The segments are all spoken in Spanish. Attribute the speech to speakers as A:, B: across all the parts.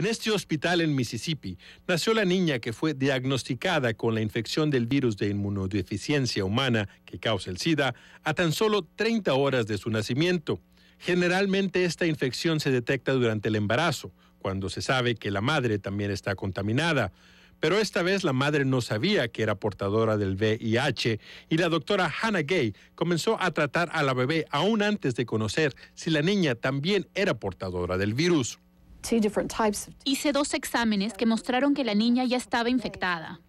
A: En este hospital en Mississippi nació la niña que fue diagnosticada con la infección del virus de inmunodeficiencia humana que causa el SIDA a tan solo 30 horas de su nacimiento. Generalmente esta infección se detecta durante el embarazo, cuando se sabe que la madre también está contaminada. Pero esta vez la madre no sabía que era portadora del VIH y la doctora Hannah Gay comenzó a tratar a la bebé aún antes de conocer si la niña también era portadora del virus.
B: Hice dos exámenes que mostraron que la niña ya estaba infectada.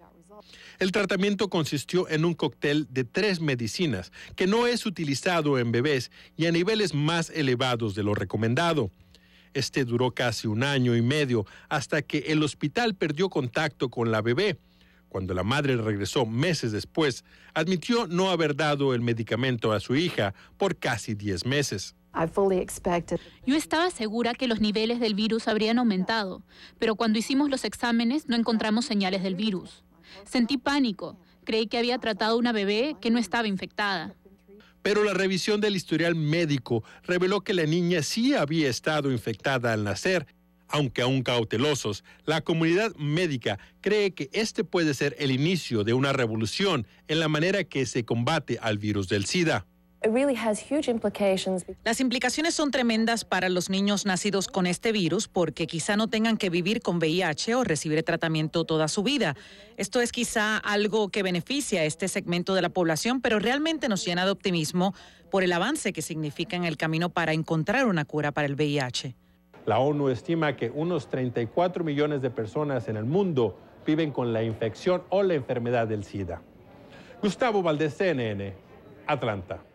A: El tratamiento consistió en un cóctel de tres medicinas que no es utilizado en bebés y a niveles más elevados de lo recomendado. Este duró casi un año y medio hasta que el hospital perdió contacto con la bebé. Cuando la madre regresó meses después, admitió no haber dado el medicamento a su hija por casi 10 meses.
B: Yo estaba segura que los niveles del virus habrían aumentado, pero cuando hicimos los exámenes no encontramos señales del virus. Sentí pánico, creí que había tratado a una bebé que no estaba infectada.
A: Pero la revisión del historial médico reveló que la niña sí había estado infectada al nacer aunque aún cautelosos, la comunidad médica cree que este puede ser el inicio de una revolución en la manera que se combate al virus del SIDA.
C: Las implicaciones son tremendas para los niños nacidos con este virus porque quizá no tengan que vivir con VIH o recibir tratamiento toda su vida. Esto es quizá algo que beneficia a este segmento de la población, pero realmente nos llena de optimismo por el avance que significa en el camino para encontrar una cura para el VIH.
A: La ONU estima que unos 34 millones de personas en el mundo viven con la infección o la enfermedad del SIDA. Gustavo Valdés, CNN, Atlanta.